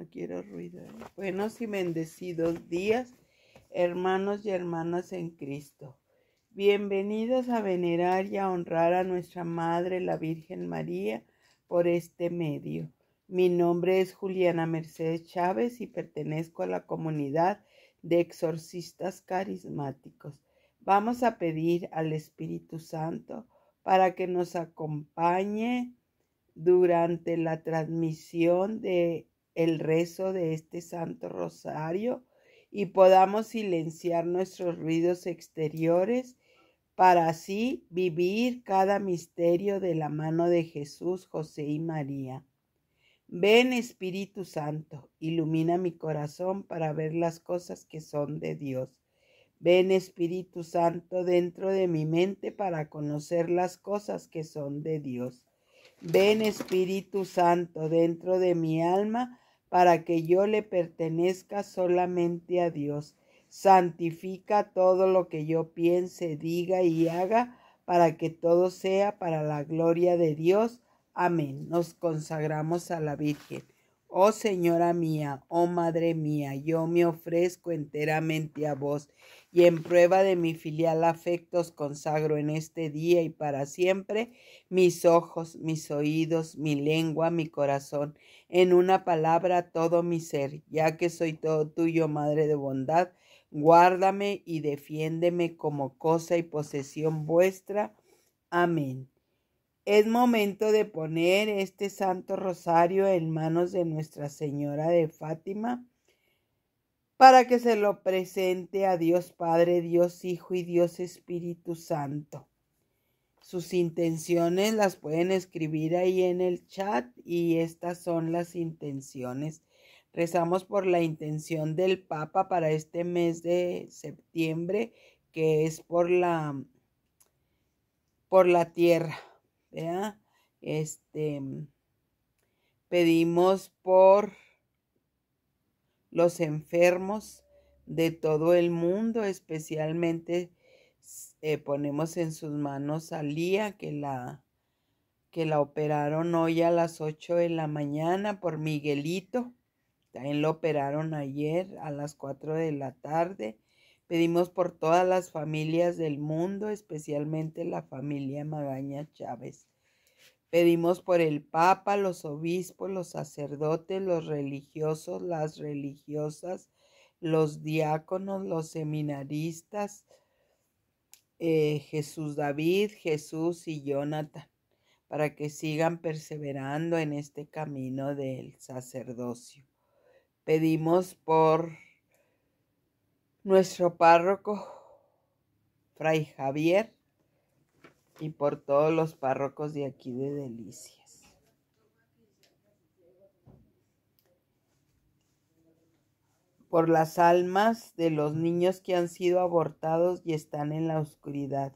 No quiero ruido. Buenos y bendecidos días, hermanos y hermanas en Cristo. Bienvenidos a venerar y a honrar a nuestra Madre, la Virgen María, por este medio. Mi nombre es Juliana Mercedes Chávez y pertenezco a la comunidad de exorcistas carismáticos. Vamos a pedir al Espíritu Santo para que nos acompañe durante la transmisión de el rezo de este Santo Rosario y podamos silenciar nuestros ruidos exteriores para así vivir cada misterio de la mano de Jesús, José y María. Ven Espíritu Santo, ilumina mi corazón para ver las cosas que son de Dios. Ven Espíritu Santo dentro de mi mente para conocer las cosas que son de Dios. Ven Espíritu Santo dentro de mi alma para que yo le pertenezca solamente a Dios. Santifica todo lo que yo piense, diga y haga para que todo sea para la gloria de Dios. Amén. Nos consagramos a la Virgen. Oh Señora mía, oh Madre mía, yo me ofrezco enteramente a vos y en prueba de mi filial afecto os consagro en este día y para siempre mis ojos, mis oídos, mi lengua, mi corazón, en una palabra todo mi ser, ya que soy todo tuyo, Madre de bondad, guárdame y defiéndeme como cosa y posesión vuestra. Amén. Es momento de poner este Santo Rosario en manos de Nuestra Señora de Fátima para que se lo presente a Dios Padre, Dios Hijo y Dios Espíritu Santo. Sus intenciones las pueden escribir ahí en el chat y estas son las intenciones. Rezamos por la intención del Papa para este mes de septiembre, que es por la por la tierra. Este, mm, pedimos por los enfermos de todo el mundo, especialmente eh, ponemos en sus manos a Lía, que la, que la operaron hoy a las 8 de la mañana por Miguelito. También la operaron ayer a las 4 de la tarde. Pedimos por todas las familias del mundo, especialmente la familia Magaña Chávez. Pedimos por el Papa, los obispos, los sacerdotes, los religiosos, las religiosas, los diáconos, los seminaristas, eh, Jesús David, Jesús y Jonathan, para que sigan perseverando en este camino del sacerdocio. Pedimos por nuestro párroco, Fray Javier, y por todos los párrocos de aquí de Delicias. Por las almas de los niños que han sido abortados y están en la oscuridad.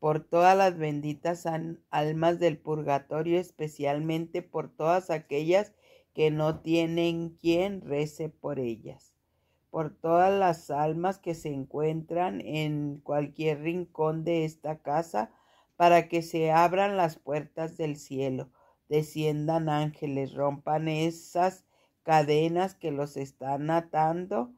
Por todas las benditas almas del purgatorio, especialmente por todas aquellas que no tienen quien rece por ellas por todas las almas que se encuentran en cualquier rincón de esta casa, para que se abran las puertas del cielo, desciendan ángeles, rompan esas cadenas que los están atando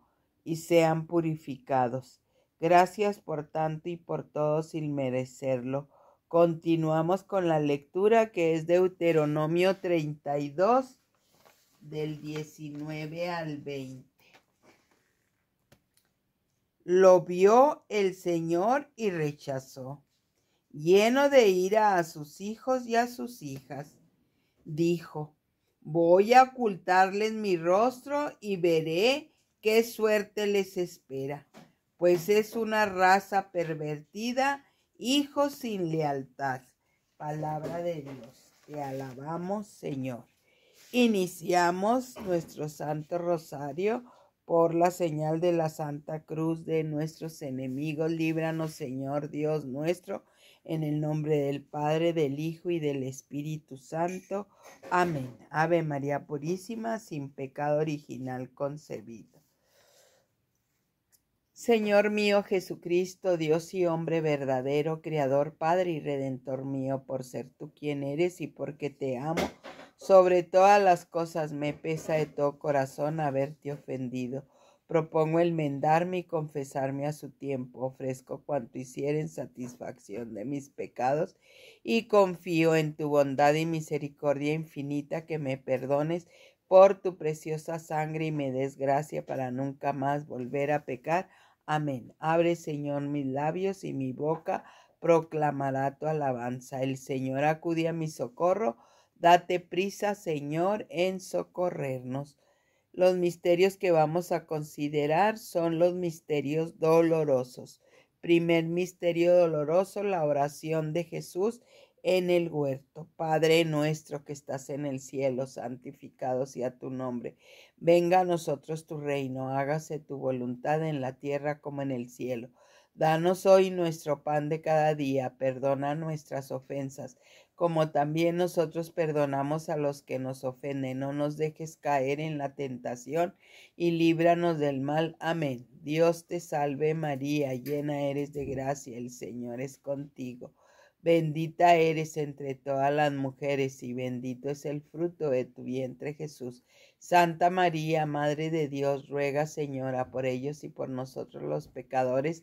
y sean purificados. Gracias por tanto y por todo sin merecerlo. Continuamos con la lectura que es Deuteronomio 32 del 19 al 20. Lo vio el Señor y rechazó, lleno de ira a sus hijos y a sus hijas. Dijo, voy a ocultarles mi rostro y veré qué suerte les espera, pues es una raza pervertida, hijos sin lealtad. Palabra de Dios, te alabamos Señor. Iniciamos nuestro Santo Rosario por la señal de la Santa Cruz de nuestros enemigos. Líbranos, Señor Dios nuestro, en el nombre del Padre, del Hijo y del Espíritu Santo. Amén. Ave María Purísima, sin pecado original concebido. Señor mío Jesucristo, Dios y hombre verdadero, Creador, Padre y Redentor mío, por ser tú quien eres y porque te amo sobre todas las cosas me pesa de todo corazón haberte ofendido. Propongo enmendarme y confesarme a su tiempo. Ofrezco cuanto hiciera en satisfacción de mis pecados y confío en tu bondad y misericordia infinita que me perdones por tu preciosa sangre y me des gracia para nunca más volver a pecar. Amén. Abre, Señor, mis labios y mi boca proclamará tu alabanza. El Señor acude a mi socorro Date prisa, Señor, en socorrernos. Los misterios que vamos a considerar son los misterios dolorosos. Primer misterio doloroso, la oración de Jesús en el huerto. Padre nuestro que estás en el cielo, santificado sea tu nombre. Venga a nosotros tu reino, hágase tu voluntad en la tierra como en el cielo. Danos hoy nuestro pan de cada día, perdona nuestras ofensas como también nosotros perdonamos a los que nos ofenden. No nos dejes caer en la tentación y líbranos del mal. Amén. Dios te salve María, llena eres de gracia, el Señor es contigo. Bendita eres entre todas las mujeres y bendito es el fruto de tu vientre Jesús. Santa María, Madre de Dios, ruega Señora por ellos y por nosotros los pecadores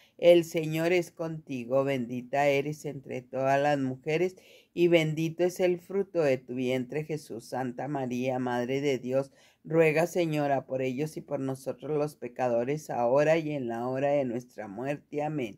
El Señor es contigo, bendita eres entre todas las mujeres, y bendito es el fruto de tu vientre, Jesús. Santa María, Madre de Dios, ruega, Señora, por ellos y por nosotros los pecadores, ahora y en la hora de nuestra muerte. Amén.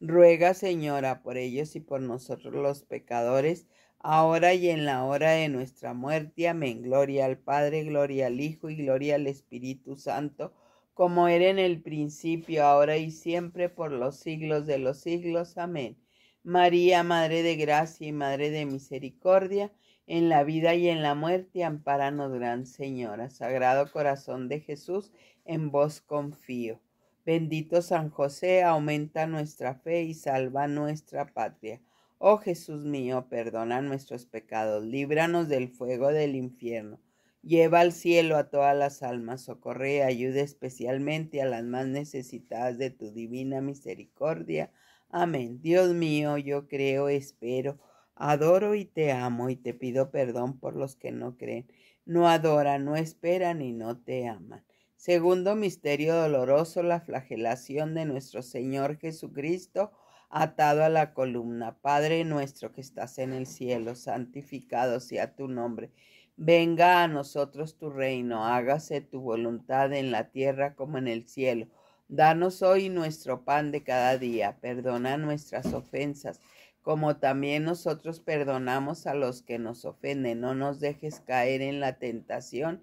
Ruega, Señora, por ellos y por nosotros los pecadores, ahora y en la hora de nuestra muerte. Amén. Gloria al Padre, gloria al Hijo y gloria al Espíritu Santo, como era en el principio, ahora y siempre, por los siglos de los siglos. Amén. María, Madre de Gracia y Madre de Misericordia, en la vida y en la muerte, amparanos, Gran Señora. Sagrado Corazón de Jesús, en vos confío. Bendito San José, aumenta nuestra fe y salva nuestra patria. Oh Jesús mío, perdona nuestros pecados, líbranos del fuego del infierno. Lleva al cielo a todas las almas, socorre y ayuda especialmente a las más necesitadas de tu divina misericordia. Amén. Dios mío, yo creo, espero, adoro y te amo y te pido perdón por los que no creen, no adoran, no esperan y no te aman. Segundo misterio doloroso, la flagelación de nuestro Señor Jesucristo atado a la columna. Padre nuestro que estás en el cielo, santificado sea tu nombre. Venga a nosotros tu reino, hágase tu voluntad en la tierra como en el cielo. Danos hoy nuestro pan de cada día, perdona nuestras ofensas, como también nosotros perdonamos a los que nos ofenden. No nos dejes caer en la tentación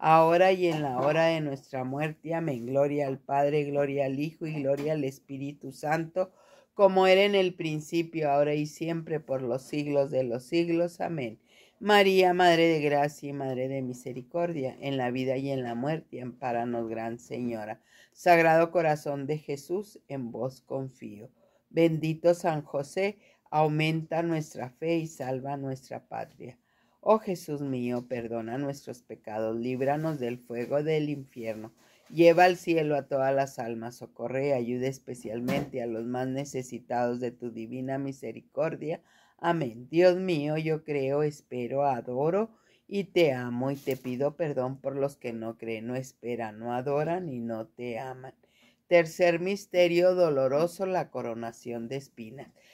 ahora y en la hora de nuestra muerte. Amén. Gloria al Padre, gloria al Hijo y gloria al Espíritu Santo, como era en el principio, ahora y siempre, por los siglos de los siglos. Amén. María, Madre de Gracia y Madre de Misericordia, en la vida y en la muerte, amparanos, Gran Señora. Sagrado Corazón de Jesús, en vos confío. Bendito San José, aumenta nuestra fe y salva nuestra patria. Oh Jesús mío, perdona nuestros pecados, líbranos del fuego del infierno, lleva al cielo a todas las almas, socorre ayude especialmente a los más necesitados de tu divina misericordia. Amén. Dios mío, yo creo, espero, adoro y te amo y te pido perdón por los que no creen, no esperan, no adoran y no te aman. Tercer misterio doloroso, la coronación de espinas.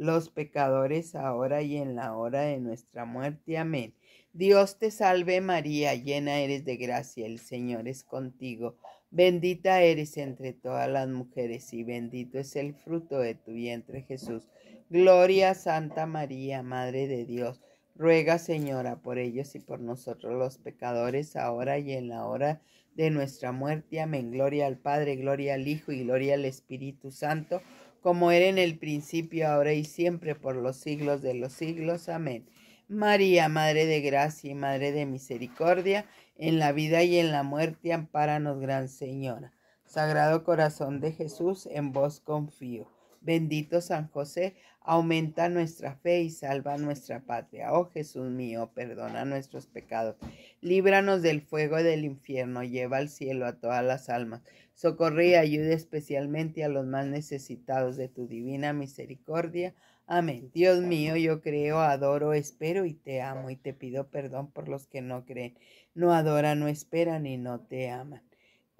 los pecadores, ahora y en la hora de nuestra muerte. Amén. Dios te salve María, llena eres de gracia, el Señor es contigo. Bendita eres entre todas las mujeres y bendito es el fruto de tu vientre Jesús. Gloria Santa María, Madre de Dios. Ruega Señora por ellos y por nosotros los pecadores, ahora y en la hora de nuestra muerte. Amén. Gloria al Padre, gloria al Hijo y gloria al Espíritu Santo como era en el principio, ahora y siempre, por los siglos de los siglos. Amén. María, Madre de Gracia y Madre de Misericordia, en la vida y en la muerte, ampáranos, Gran Señora. Sagrado Corazón de Jesús, en vos confío. Bendito San José, aumenta nuestra fe y salva nuestra patria. Oh Jesús mío, perdona nuestros pecados, líbranos del fuego del infierno, lleva al cielo a todas las almas, socorre y ayude especialmente a los más necesitados de tu divina misericordia. Amén. Dios mío, yo creo, adoro, espero y te amo y te pido perdón por los que no creen, no adoran, no esperan y no te aman.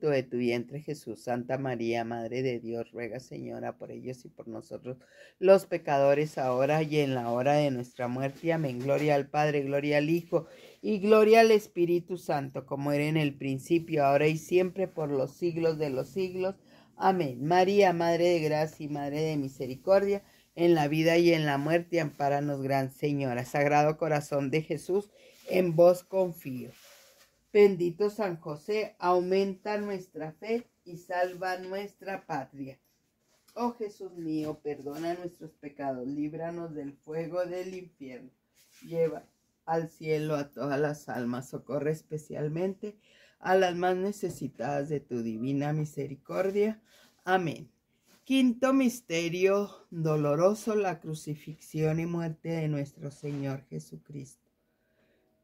de tu vientre Jesús. Santa María, Madre de Dios, ruega Señora por ellos y por nosotros los pecadores, ahora y en la hora de nuestra muerte. Amén. Gloria al Padre, gloria al Hijo y gloria al Espíritu Santo, como era en el principio, ahora y siempre, por los siglos de los siglos. Amén. María, Madre de Gracia y Madre de Misericordia, en la vida y en la muerte, ampáranos, Gran Señora. Sagrado Corazón de Jesús, en vos confío. Bendito San José, aumenta nuestra fe y salva nuestra patria. Oh Jesús mío, perdona nuestros pecados, líbranos del fuego del infierno. Lleva al cielo a todas las almas, socorre especialmente a las más necesitadas de tu divina misericordia. Amén. Quinto misterio doloroso, la crucifixión y muerte de nuestro Señor Jesucristo.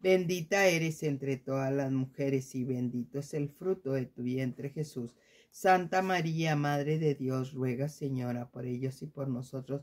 Bendita eres entre todas las mujeres y bendito es el fruto de tu vientre Jesús. Santa María, Madre de Dios, ruega Señora por ellos y por nosotros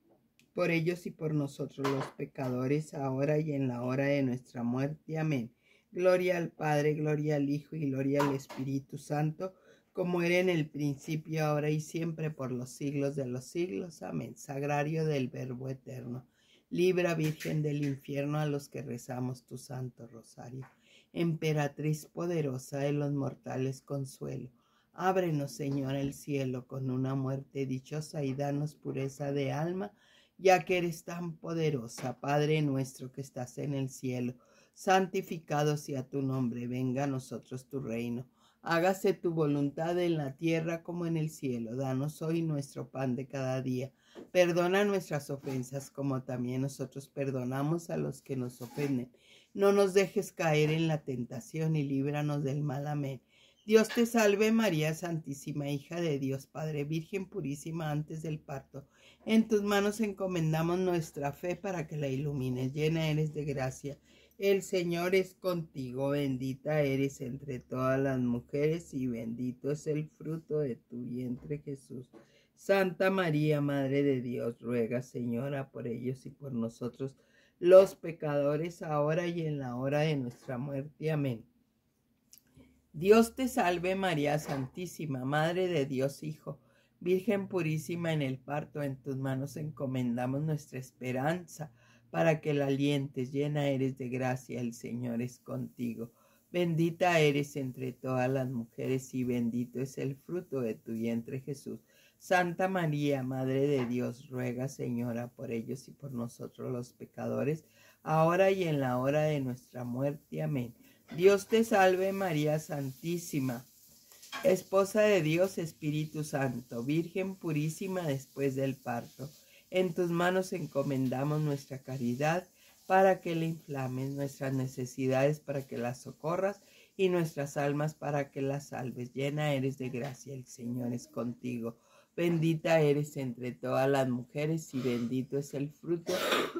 por ellos y por nosotros los pecadores, ahora y en la hora de nuestra muerte. Amén. Gloria al Padre, gloria al Hijo y gloria al Espíritu Santo, como era en el principio, ahora y siempre, por los siglos de los siglos. Amén. Sagrario del Verbo Eterno. Libra Virgen del infierno a los que rezamos tu santo rosario. Emperatriz poderosa de los mortales consuelo. Ábrenos, Señor, el cielo con una muerte dichosa y danos pureza de alma ya que eres tan poderosa, Padre nuestro que estás en el cielo. Santificado sea tu nombre, venga a nosotros tu reino. Hágase tu voluntad en la tierra como en el cielo. Danos hoy nuestro pan de cada día. Perdona nuestras ofensas como también nosotros perdonamos a los que nos ofenden. No nos dejes caer en la tentación y líbranos del mal. Amén. Dios te salve María Santísima, hija de Dios, Padre Virgen purísima antes del parto en tus manos encomendamos nuestra fe para que la ilumines. Llena eres de gracia. El Señor es contigo. Bendita eres entre todas las mujeres y bendito es el fruto de tu vientre Jesús. Santa María, Madre de Dios, ruega Señora por ellos y por nosotros los pecadores ahora y en la hora de nuestra muerte. Amén. Dios te salve María Santísima, Madre de Dios Hijo Virgen purísima en el parto, en tus manos encomendamos nuestra esperanza, para que la alientes, llena eres de gracia, el Señor es contigo. Bendita eres entre todas las mujeres y bendito es el fruto de tu vientre Jesús. Santa María, Madre de Dios, ruega Señora por ellos y por nosotros los pecadores, ahora y en la hora de nuestra muerte. Amén. Dios te salve María Santísima Esposa de Dios, Espíritu Santo, Virgen purísima después del parto, en tus manos encomendamos nuestra caridad para que la inflames, nuestras necesidades para que las socorras y nuestras almas para que las salves. Llena eres de gracia, el Señor es contigo. Bendita eres entre todas las mujeres y bendito es el fruto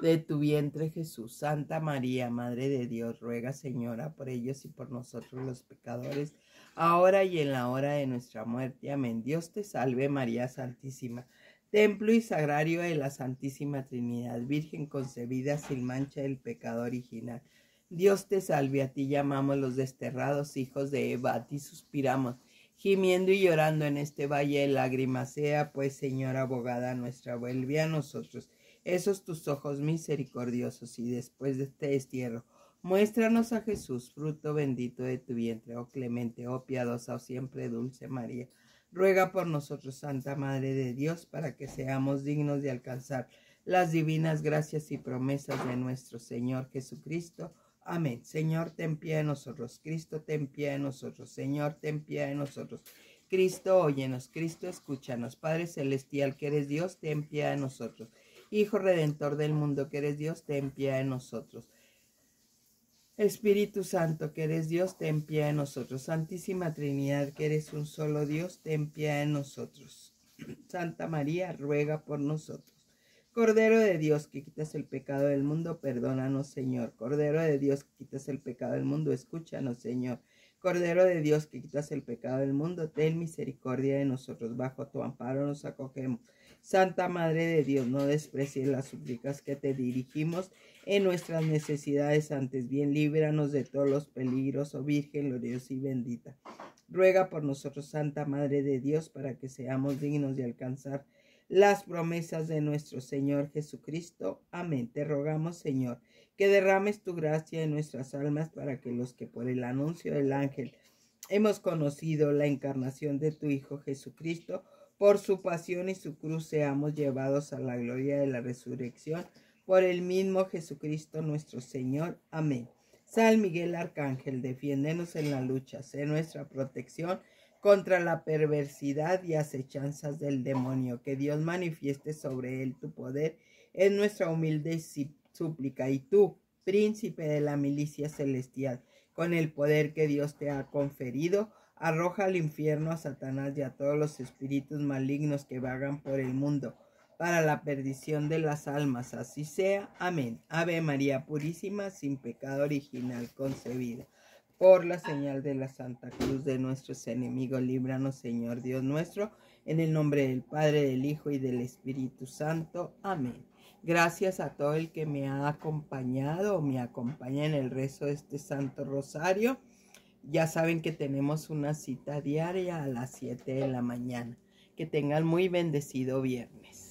de tu vientre Jesús. Santa María, Madre de Dios, ruega Señora por ellos y por nosotros los pecadores ahora y en la hora de nuestra muerte. Amén. Dios te salve María Santísima, templo y sagrario de la Santísima Trinidad, Virgen concebida sin mancha del pecado original. Dios te salve, a ti llamamos los desterrados hijos de Eva, a ti suspiramos, gimiendo y llorando en este valle de lágrimas. Sea pues, Señora abogada nuestra, vuelve a nosotros esos tus ojos misericordiosos y después de este destierro Muéstranos a Jesús, fruto bendito de tu vientre, oh clemente, oh piadosa, oh siempre dulce María. Ruega por nosotros, Santa Madre de Dios, para que seamos dignos de alcanzar las divinas gracias y promesas de nuestro Señor Jesucristo. Amén. Señor, ten pie de nosotros. Cristo, ten pie de nosotros. Señor, ten pie de nosotros. Cristo, óyenos. Cristo, escúchanos. Padre celestial, que eres Dios, ten pie de nosotros. Hijo redentor del mundo, que eres Dios, ten pie de nosotros. Espíritu Santo, que eres Dios, ten piedad de nosotros. Santísima Trinidad, que eres un solo Dios, ten piedad de nosotros. Santa María, ruega por nosotros. Cordero de Dios, que quitas el pecado del mundo, perdónanos, Señor. Cordero de Dios, que quitas el pecado del mundo, escúchanos, Señor. Cordero de Dios, que quitas el pecado del mundo, ten misericordia de nosotros. Bajo tu amparo nos acogemos. Santa Madre de Dios, no desprecies las súplicas que te dirigimos en nuestras necesidades, antes bien líbranos de todos los peligros, oh Virgen gloriosa y bendita. Ruega por nosotros, Santa Madre de Dios, para que seamos dignos de alcanzar las promesas de nuestro Señor Jesucristo. Amén. Te rogamos, Señor, que derrames tu gracia en nuestras almas para que los que por el anuncio del ángel hemos conocido la encarnación de tu Hijo Jesucristo, por su pasión y su cruz seamos llevados a la gloria de la resurrección por el mismo Jesucristo nuestro Señor. Amén. San Miguel Arcángel, defiéndenos en la lucha, sé nuestra protección contra la perversidad y acechanzas del demonio. Que Dios manifieste sobre él tu poder en nuestra humilde súplica. Y tú, príncipe de la milicia celestial, con el poder que Dios te ha conferido, Arroja al infierno a Satanás y a todos los espíritus malignos que vagan por el mundo para la perdición de las almas. Así sea. Amén. Ave María Purísima, sin pecado original concebida. Por la señal de la Santa Cruz de nuestros enemigos, líbranos, Señor Dios nuestro, en el nombre del Padre, del Hijo y del Espíritu Santo. Amén. Gracias a todo el que me ha acompañado o me acompaña en el rezo de este Santo Rosario. Ya saben que tenemos una cita diaria a las 7 de la mañana. Que tengan muy bendecido viernes.